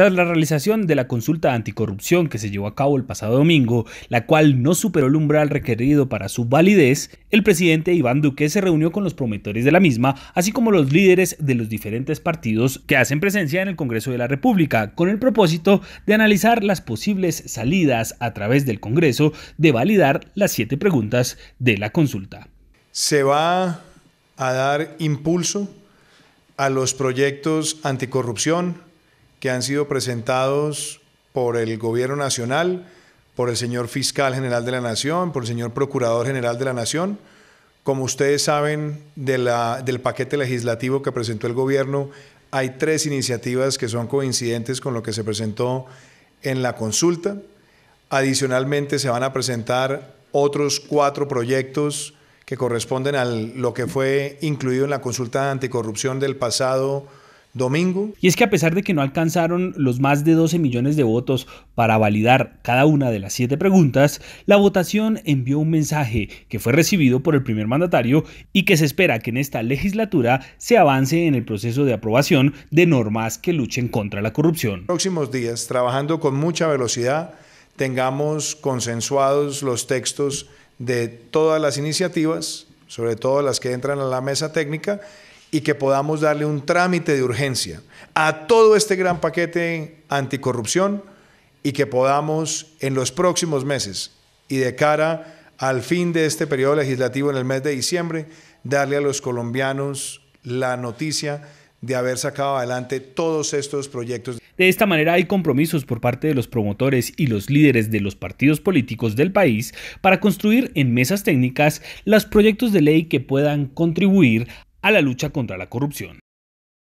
Tras la realización de la consulta anticorrupción que se llevó a cabo el pasado domingo, la cual no superó el umbral requerido para su validez, el presidente Iván Duque se reunió con los promotores de la misma, así como los líderes de los diferentes partidos que hacen presencia en el Congreso de la República, con el propósito de analizar las posibles salidas a través del Congreso de validar las siete preguntas de la consulta. Se va a dar impulso a los proyectos anticorrupción, que han sido presentados por el Gobierno Nacional, por el señor Fiscal General de la Nación, por el señor Procurador General de la Nación. Como ustedes saben, del paquete legislativo que presentó el Gobierno, hay tres iniciativas que son coincidentes con lo que se presentó en la consulta. Adicionalmente, se van a presentar otros cuatro proyectos que corresponden a lo que fue incluido en la consulta de anticorrupción del pasado y es que a pesar de que no alcanzaron los más de 12 millones de votos para validar cada una de las siete preguntas, la votación envió un mensaje que fue recibido por el primer mandatario y que se espera que en esta legislatura se avance en el proceso de aprobación de normas que luchen contra la corrupción. Próximos días, trabajando con mucha velocidad, tengamos consensuados los textos de todas las iniciativas, sobre todo las que entran a la mesa técnica, y que podamos darle un trámite de urgencia a todo este gran paquete anticorrupción y que podamos en los próximos meses y de cara al fin de este periodo legislativo en el mes de diciembre, darle a los colombianos la noticia de haber sacado adelante todos estos proyectos. De esta manera hay compromisos por parte de los promotores y los líderes de los partidos políticos del país para construir en mesas técnicas los proyectos de ley que puedan contribuir a la lucha contra la corrupción.